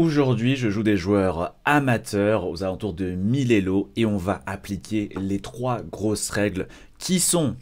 Aujourd'hui, je joue des joueurs amateurs aux alentours de 1000 Elo et on va appliquer les trois grosses règles qui sont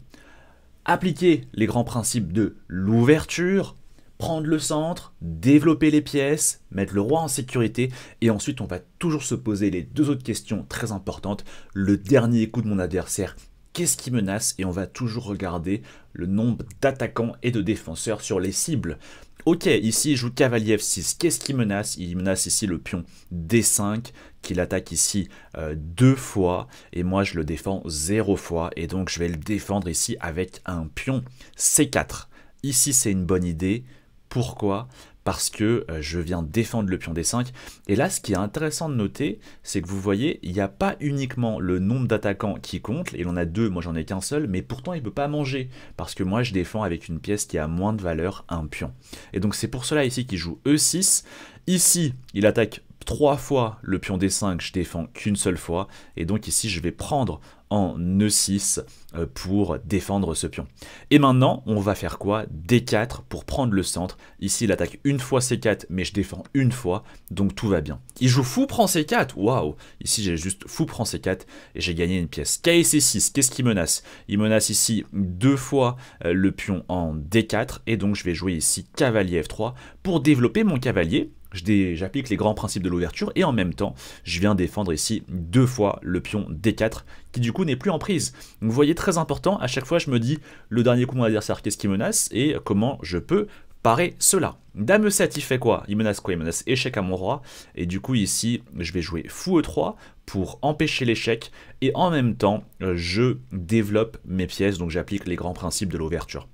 appliquer les grands principes de l'ouverture, prendre le centre, développer les pièces, mettre le roi en sécurité, et ensuite on va toujours se poser les deux autres questions très importantes, le dernier coup de mon adversaire qu'est-ce qui menace et on va toujours regarder le nombre d'attaquants et de défenseurs sur les cibles. Ok, ici il joue cavalier f6, qu'est-ce qui menace Il menace ici le pion d5, qu'il attaque ici euh, deux fois, et moi je le défends zéro fois, et donc je vais le défendre ici avec un pion c4. Ici c'est une bonne idée, pourquoi parce que euh, je viens défendre le pion D5. Et là, ce qui est intéressant de noter, c'est que vous voyez, il n'y a pas uniquement le nombre d'attaquants qui compte, il en a deux, moi j'en ai qu'un seul, mais pourtant il ne peut pas manger, parce que moi je défends avec une pièce qui a moins de valeur, un pion. Et donc c'est pour cela ici qu'il joue E6. Ici, il attaque trois fois le pion D5, je défends qu'une seule fois, et donc ici je vais prendre en E6 euh, pour défendre ce pion. Et maintenant, on va faire quoi D4 pour prendre le centre. Ici, il attaque une fois C4, mais je défends une fois, donc tout va bien. Il joue fou, prend C4, waouh Ici, j'ai juste fou, prend C4, et j'ai gagné une pièce. KC6, qu'est-ce qu'il menace Il menace ici deux fois euh, le pion en D4, et donc je vais jouer ici cavalier F3 pour développer mon cavalier, J'applique les grands principes de l'ouverture et en même temps, je viens défendre ici deux fois le pion D4 qui du coup n'est plus en prise. vous voyez, très important, à chaque fois je me dis le dernier coup de mon adversaire, qu'est-ce qui menace et comment je peux parer cela. Dame 7 il fait quoi Il menace quoi Il menace échec à mon roi. Et du coup, ici, je vais jouer fou E3 pour empêcher l'échec. Et en même temps, euh, je développe mes pièces, donc j'applique les grands principes de l'ouverture.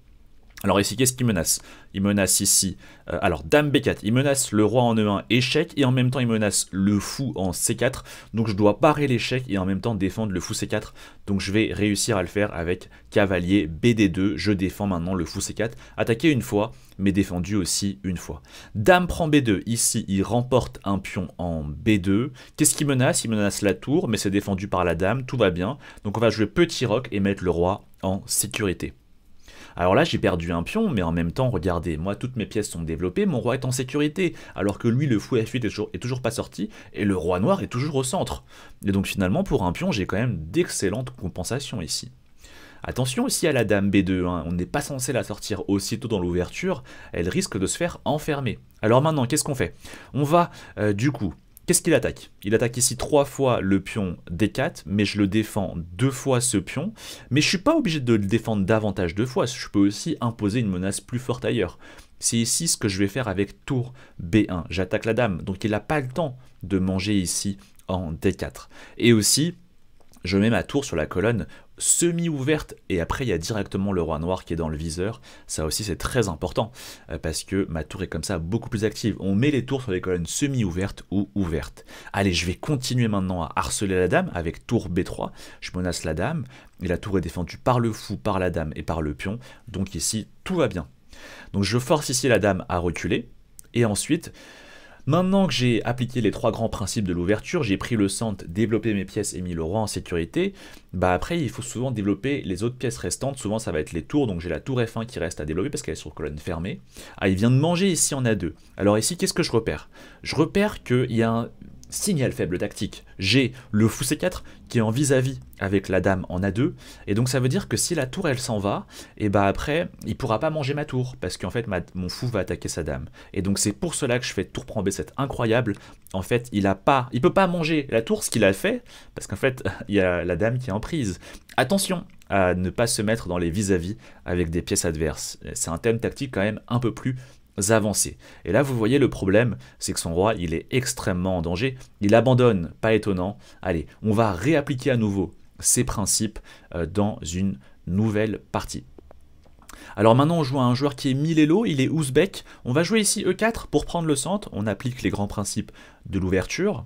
Alors ici, qu'est-ce qu'il menace Il menace ici, euh, alors Dame B4, il menace le roi en E1, échec, et en même temps il menace le fou en C4, donc je dois parer l'échec et en même temps défendre le fou C4, donc je vais réussir à le faire avec cavalier BD2, je défends maintenant le fou C4, attaqué une fois, mais défendu aussi une fois. Dame prend B2, ici il remporte un pion en B2, qu'est-ce qu'il menace Il menace la tour, mais c'est défendu par la dame, tout va bien, donc on va jouer petit roc et mettre le roi en sécurité. Alors là, j'ai perdu un pion, mais en même temps, regardez, moi, toutes mes pièces sont développées, mon roi est en sécurité, alors que lui, le fou F8 est toujours, est toujours pas sorti, et le roi noir est toujours au centre. Et donc finalement, pour un pion, j'ai quand même d'excellentes compensations ici. Attention aussi à la dame B2, hein. on n'est pas censé la sortir aussitôt dans l'ouverture, elle risque de se faire enfermer. Alors maintenant, qu'est-ce qu'on fait On va euh, du coup Qu'est-ce qu'il attaque Il attaque ici trois fois le pion D4, mais je le défends deux fois ce pion. Mais je suis pas obligé de le défendre davantage deux fois, je peux aussi imposer une menace plus forte ailleurs. C'est ici ce que je vais faire avec tour B1. J'attaque la dame, donc il n'a pas le temps de manger ici en D4. Et aussi, je mets ma tour sur la colonne semi-ouverte et après il y a directement le roi noir qui est dans le viseur. Ça aussi c'est très important euh, parce que ma tour est comme ça beaucoup plus active. On met les tours sur les colonnes semi-ouvertes ou ouvertes. Allez, je vais continuer maintenant à harceler la dame avec tour B3. Je menace la dame et la tour est défendue par le fou, par la dame et par le pion. Donc ici tout va bien. Donc je force ici la dame à reculer et ensuite Maintenant que j'ai appliqué les trois grands principes de l'ouverture, j'ai pris le centre, développé mes pièces et mis le roi en sécurité, bah après il faut souvent développer les autres pièces restantes, souvent ça va être les tours, donc j'ai la tour F1 qui reste à développer parce qu'elle est sur colonne fermée. Ah il vient de manger ici en a deux. Alors ici qu'est-ce que je repère Je repère qu'il y a un signal faible tactique. J'ai le fou C4 qui est en vis-à-vis avec la dame en A2, et donc ça veut dire que si la tour elle s'en va, et eh bah ben, après il pourra pas manger ma tour, parce qu'en fait mon fou va attaquer sa dame. Et donc c'est pour cela que je fais tour prend B7 incroyable. En fait il a pas, il peut pas manger la tour, ce qu'il a fait, parce qu'en fait il y a la dame qui est en prise. Attention à ne pas se mettre dans les vis à -vis avec des pièces adverses. C'est un thème tactique quand même un peu plus avancées. Et là, vous voyez le problème, c'est que son roi, il est extrêmement en danger. Il abandonne, pas étonnant. Allez, on va réappliquer à nouveau ces principes euh, dans une nouvelle partie. Alors maintenant on joue à un joueur qui est Milelo, il est ouzbek. On va jouer ici E4 pour prendre le centre, on applique les grands principes de l'ouverture.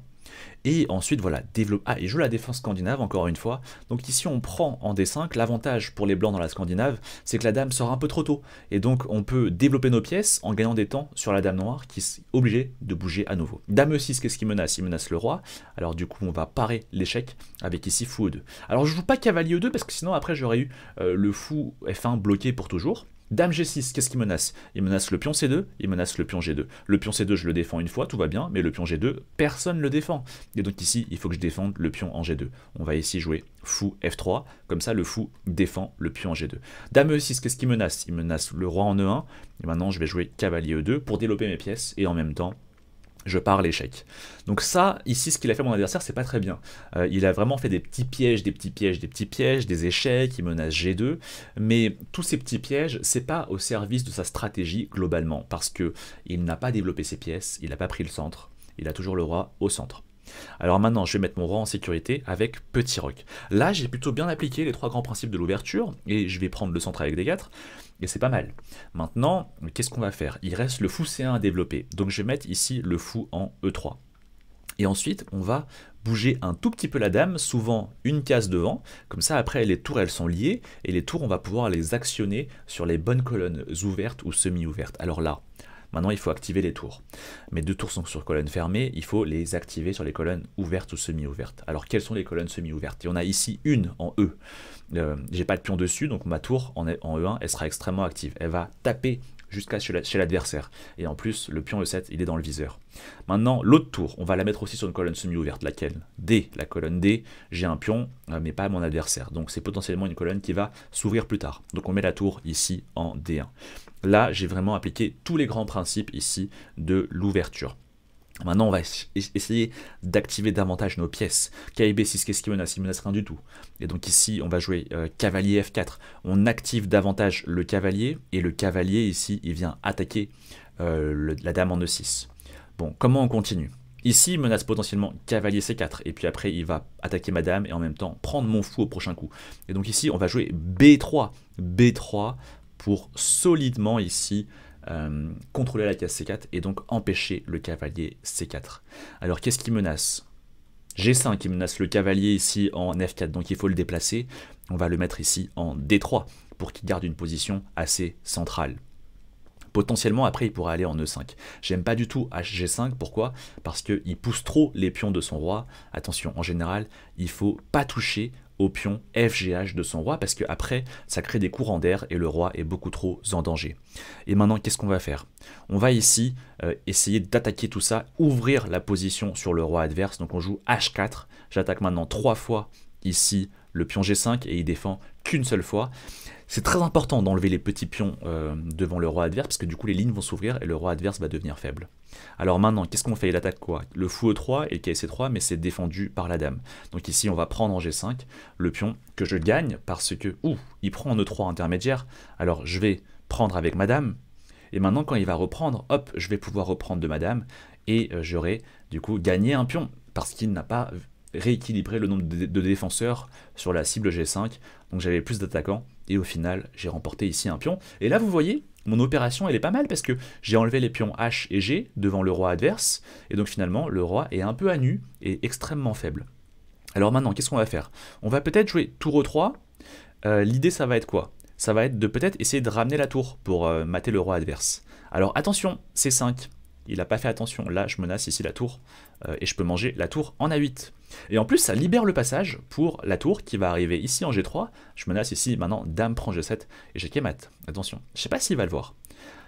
Et ensuite, voilà, développe. Ah, et joue la défense scandinave, encore une fois. Donc ici, on prend en D5. L'avantage pour les blancs dans la scandinave, c'est que la dame sort un peu trop tôt. Et donc, on peut développer nos pièces en gagnant des temps sur la dame noire qui est obligée de bouger à nouveau. Dame E6, qu'est-ce qui menace Il menace le roi. Alors, du coup, on va parer l'échec avec ici fou E2. Alors, je joue pas cavalier E2 parce que sinon, après, j'aurais eu euh, le fou F1 bloqué pour toujours. Dame G6, qu'est-ce qui menace Il menace le pion C2, il menace le pion G2. Le pion C2, je le défends une fois, tout va bien, mais le pion G2, personne ne le défend. Et donc ici, il faut que je défende le pion en G2. On va ici jouer fou F3, comme ça le fou défend le pion en G2. Dame E6, qu'est-ce qui menace Il menace le roi en E1, et maintenant je vais jouer cavalier E2 pour développer mes pièces, et en même temps, je pars l'échec. Donc ça, ici, ce qu'il a fait mon adversaire, c'est pas très bien. Euh, il a vraiment fait des petits pièges, des petits pièges, des petits pièges, des échecs, il menace G2, mais tous ces petits pièges, c'est pas au service de sa stratégie globalement, parce que il n'a pas développé ses pièces, il n'a pas pris le centre, il a toujours le roi au centre. Alors maintenant, je vais mettre mon roi en sécurité avec petit roc. Là, j'ai plutôt bien appliqué les trois grands principes de l'ouverture, et je vais prendre le centre avec D4, et c'est pas mal. Maintenant, qu'est-ce qu'on va faire Il reste le fou C1 à développer, donc je vais mettre ici le fou en E3. Et ensuite, on va bouger un tout petit peu la dame, souvent une case devant, comme ça après les tours elles sont liées, et les tours on va pouvoir les actionner sur les bonnes colonnes ouvertes ou semi-ouvertes. Alors là, Maintenant, il faut activer les tours. Mes deux tours sont sur colonnes fermées il faut les activer sur les colonnes ouvertes ou semi-ouvertes. Alors, quelles sont les colonnes semi-ouvertes Et on a ici une en E. Euh, j'ai pas de pion dessus, donc ma tour en, en E1, elle sera extrêmement active. Elle va taper jusqu'à chez l'adversaire. Et en plus, le pion E7, il est dans le viseur. Maintenant, l'autre tour, on va la mettre aussi sur une colonne semi-ouverte. Laquelle D, la colonne D. J'ai un pion, euh, mais pas mon adversaire. Donc c'est potentiellement une colonne qui va s'ouvrir plus tard. Donc on met la tour ici en D1. Là, j'ai vraiment appliqué tous les grands principes ici de l'ouverture. Maintenant, on va essayer d'activer davantage nos pièces. KIB 6, qu'est-ce qui menace Il menace rien du tout. Et donc ici, on va jouer euh, cavalier F4. On active davantage le cavalier, et le cavalier ici, il vient attaquer euh, la dame en E6. Bon, comment on continue Ici, il menace potentiellement cavalier C4, et puis après, il va attaquer ma dame et en même temps, prendre mon fou au prochain coup. Et donc ici, on va jouer B3. B3 pour solidement ici euh, contrôler la case C4 et donc empêcher le cavalier C4. Alors qu'est-ce qui menace G5 qui menace le cavalier ici en F4, donc il faut le déplacer. On va le mettre ici en D3 pour qu'il garde une position assez centrale. Potentiellement, après, il pourra aller en E5. J'aime pas du tout HG5, pourquoi Parce qu'il pousse trop les pions de son roi. Attention, en général, il faut pas toucher au pion FGH de son roi parce que après ça crée des courants d'air et le roi est beaucoup trop en danger. Et maintenant qu'est-ce qu'on va faire On va ici euh, essayer d'attaquer tout ça, ouvrir la position sur le roi adverse. Donc on joue H4, j'attaque maintenant trois fois ici le pion G5 et il défend qu'une seule fois. C'est très important d'enlever les petits pions euh, devant le roi adverse, parce que du coup les lignes vont s'ouvrir et le roi adverse va devenir faible. Alors maintenant, qu'est-ce qu'on fait Il attaque quoi Le fou E3 et le KC3, e mais c'est défendu par la dame. Donc ici, on va prendre en G5 le pion que je gagne, parce que, ouh, il prend en E3 intermédiaire, alors je vais prendre avec madame, et maintenant quand il va reprendre, hop, je vais pouvoir reprendre de madame, et euh, j'aurai du coup gagné un pion, parce qu'il n'a pas rééquilibrer le nombre de défenseurs sur la cible G5. Donc j'avais plus d'attaquants et au final j'ai remporté ici un pion. Et là vous voyez, mon opération elle est pas mal parce que j'ai enlevé les pions H et G devant le roi adverse et donc finalement le roi est un peu à nu et extrêmement faible. Alors maintenant qu'est-ce qu'on va faire On va peut-être jouer tour E3. Euh, l'idée ça va être quoi Ça va être de peut-être essayer de ramener la tour pour euh, mater le roi adverse. Alors attention, C5 il n'a pas fait attention. Là, je menace ici la tour, euh, et je peux manger la tour en A8. Et en plus, ça libère le passage pour la tour qui va arriver ici en G3. Je menace ici, maintenant, dame prend G7, et j'ai mat. Attention, je ne sais pas s'il va le voir.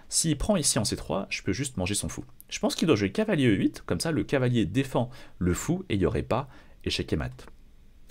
S'il prend ici en C3, je peux juste manger son fou. Je pense qu'il doit jouer cavalier E8, comme ça le cavalier défend le fou, et il n'y aurait pas échec et mat.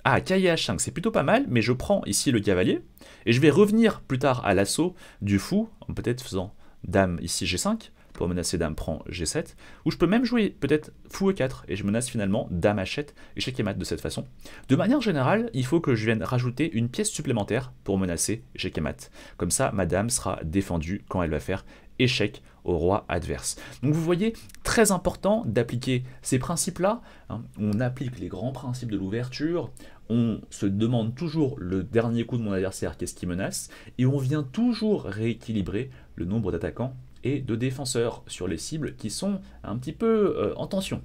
Ah, cahier H5, c'est plutôt pas mal, mais je prends ici le cavalier, et je vais revenir plus tard à l'assaut du fou, en peut-être faisant dame ici G5, pour menacer dame prend G7, ou je peux même jouer peut-être fou E4 et je menace finalement dame achète et et mat de cette façon. De manière générale, il faut que je vienne rajouter une pièce supplémentaire pour menacer échec et mat. Comme ça, madame sera défendue quand elle va faire échec au roi adverse. Donc vous voyez, très important d'appliquer ces principes-là. Hein. On applique les grands principes de l'ouverture, on se demande toujours le dernier coup de mon adversaire, qu'est-ce qui menace, et on vient toujours rééquilibrer le nombre d'attaquants et de défenseurs sur les cibles qui sont un petit peu euh, en tension.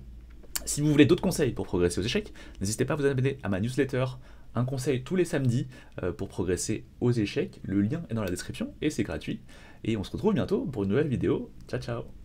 Si vous voulez d'autres conseils pour progresser aux échecs, n'hésitez pas à vous abonner à ma newsletter, un conseil tous les samedis euh, pour progresser aux échecs. Le lien est dans la description et c'est gratuit. Et on se retrouve bientôt pour une nouvelle vidéo. Ciao ciao